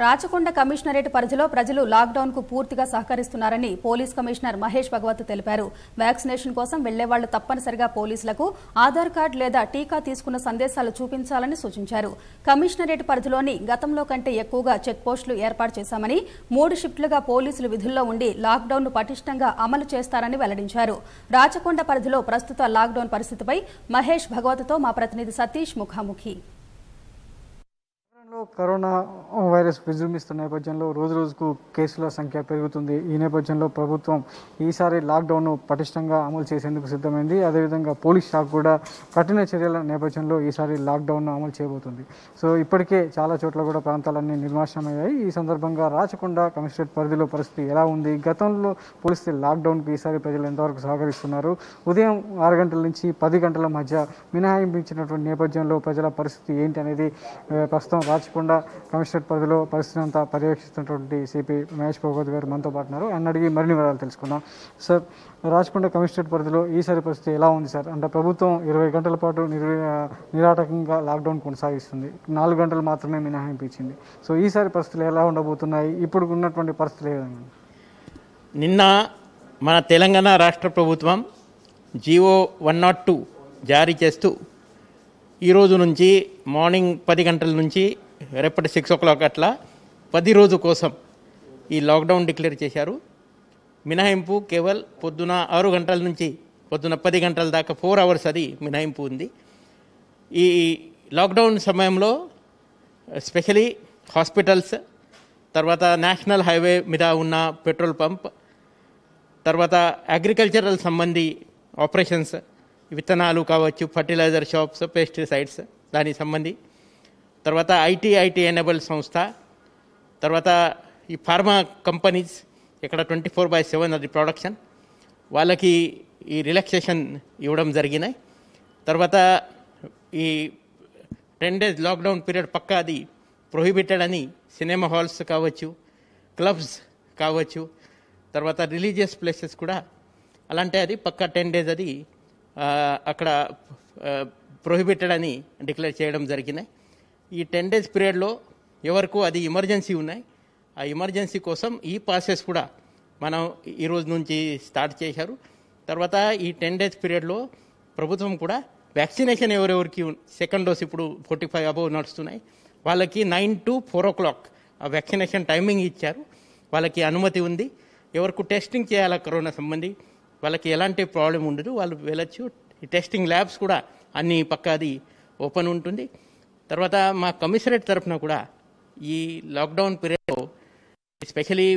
Rachakonda commissionerate పరిధిలో ప్రజలు lockdown కు పూర్తిగా సహకరిస్తున్నారని పోలీస్ కమిషనర్ మహేష్ భగవత్ తెలిపారు వ్యాక్సినేషన్ కోసం వెళ్లేవాళ్లు తప్పనిసరిగా పోలీసులకు ఆధార్ కార్డు లేదా టీకా తీసుకున్న సందేశాలు చూపించాలని సూచించారు కమిషనరేట్ పరిధిలోని గతంలో కంటే ఎక్కువగా చెక్పోస్టులు ఏర్పాటు చేశామని మూడు షిఫ్ట్లుగా పోలీసులు విధుల్లో ఉండి లాక్డౌన్ ను పటిష్టంగా అమలు చేస్తారని వెల్లడించారు రాచకొండ పరిధిలో ప్రస్తుత లాక్డౌన్ పరిస్థితిపై మహేష్ భగవత్తో మా ప్రతినిధి సతీష్ ముఖాముఖి కరోనా వైరస్ విజృంభిస్తున్న నేపథ్యంలో రోజు రోజుకు కేసుల సంఖ్య పెరుగుతుంది ఈ నేపథ్యంలో ప్రభుత్వం ఈసారి లాక్డౌన్ను పటిష్టంగా అమలు చేసేందుకు సిద్ధమైంది అదేవిధంగా పోలీస్ షాక్ కూడా కఠిన చర్యల నేపథ్యంలో ఈసారి లాక్డౌన్ను అమలు చేయబోతుంది సో ఇప్పటికే చాలా చోట్ల కూడా ప్రాంతాలన్నీ నిర్మాషమయ్యాయి ఈ సందర్భంగా రాచకొండ కమిషనరేట్ పరిధిలో పరిస్థితి ఎలా ఉంది గతంలో పోలిస్తే లాక్డౌన్కి ఈసారి ప్రజలు ఎంతవరకు సహకరిస్తున్నారు ఉదయం ఆరు గంటల నుంచి పది గంటల మధ్య మినహాయింపించినటువంటి నేపథ్యంలో ప్రజల పరిస్థితి ఏంటి అనేది ప్రస్తుతం రాచ తప్పకుండా కమిషనరేట్ పరిధిలో పరిస్థితి అంతా పర్యవేక్షిస్తున్నటువంటి సిపి మహేష్ భగవత్ గారు మనతో పాటు ఉన్నారు ఆయన అడిగి మరిన్ని వివరాలు తెలుసుకుందాం సార్ రాచకొండ కమిషనరేట్ పరిధిలో ఈసారి పరిస్థితి ఎలా ఉంది సార్ అంటే ప్రభుత్వం ఇరవై గంటల పాటు నిర్ నిరాటకంగా లాక్డౌన్ కొనసాగిస్తుంది నాలుగు గంటలు మాత్రమే మినహాయింపించింది సో ఈసారి పరిస్థితులు ఎలా ఉండబోతున్నాయి ఇప్పుడు ఉన్నటువంటి పరిస్థితులు ఏ విధంగా నిన్న మన తెలంగాణ రాష్ట్ర ప్రభుత్వం జీవో వన్ నాట్ టూ జారీ చేస్తూ ఈరోజు నుంచి మార్నింగ్ పది గంటల నుంచి రేపటి సిక్స్ ఓ క్లాక్ అట్లా పది రోజు కోసం ఈ లాక్డౌన్ డిక్లేర్ చేశారు మినహాయింపు కేవల్ పొద్దున ఆరు గంటల నుంచి పొద్దున పది గంటల దాకా ఫోర్ అవర్స్ అది మినహాయింపు ఉంది ఈ లాక్డౌన్ సమయంలో స్పెషలీ హాస్పిటల్స్ తర్వాత నేషనల్ హైవే మీద ఉన్న పెట్రోల్ పంప్ తర్వాత అగ్రికల్చరల్ సంబంధి ఆపరేషన్స్ విత్తనాలు కావచ్చు ఫర్టిలైజర్ షాప్స్ పెస్టిసైడ్స్ దానికి సంబంధి తర్వాత ఐటీ ఐటీ ఎనేబుల్ సంస్థ తర్వాత ఈ ఫార్మా కంపెనీస్ ఇక్కడ ట్వంటీ ఫోర్ బై సెవెన్ అది ప్రొడక్షన్ వాళ్ళకి ఈ రిలాక్సేషన్ ఇవ్వడం జరిగినాయి తర్వాత ఈ టెన్ డేస్ లాక్డౌన్ పీరియడ్ పక్క అది ప్రొహిబిటెడ్ అని సినిమా హాల్స్ కావచ్చు క్లబ్స్ కావచ్చు తర్వాత రిలీజియస్ ప్లేసెస్ కూడా అలాంటి అది పక్క టెన్ డేస్ అది అక్కడ ప్రొహిబిటెడ్ అని డిక్లేర్ చేయడం జరిగినాయి ఈ టెన్ డేస్ పీరియడ్లో ఎవరికు అది ఎమర్జెన్సీ ఉన్నాయి ఆ ఎమర్జెన్సీ కోసం ఈ పాసెస్ కూడా మనం ఈరోజు నుంచి స్టార్ట్ చేశారు తర్వాత ఈ టెన్ డేస్ పీరియడ్లో ప్రభుత్వం కూడా వ్యాక్సినేషన్ ఎవరెవరికి సెకండ్ డోస్ ఇప్పుడు ఫోర్టీ ఫైవ్ అబవ్ నడుస్తున్నాయి వాళ్ళకి nine to four o'clock ఆ వ్యాక్సినేషన్ టైమింగ్ ఇచ్చారు వాళ్ళకి అనుమతి ఉంది ఎవరికి టెస్టింగ్ చేయాలా కరోనా సంబంధి వాళ్ళకి ఎలాంటి ప్రాబ్లం ఉండదు వాళ్ళు వెళ్ళచ్చు టెస్టింగ్ ల్యాబ్స్ కూడా అన్ని అది ఓపెన్ ఉంటుంది తర్వాత మా కమిషనరేట్ తరఫున కూడా ఈ లాక్డౌన్ పీరియడ్లో ఎస్పెషలీ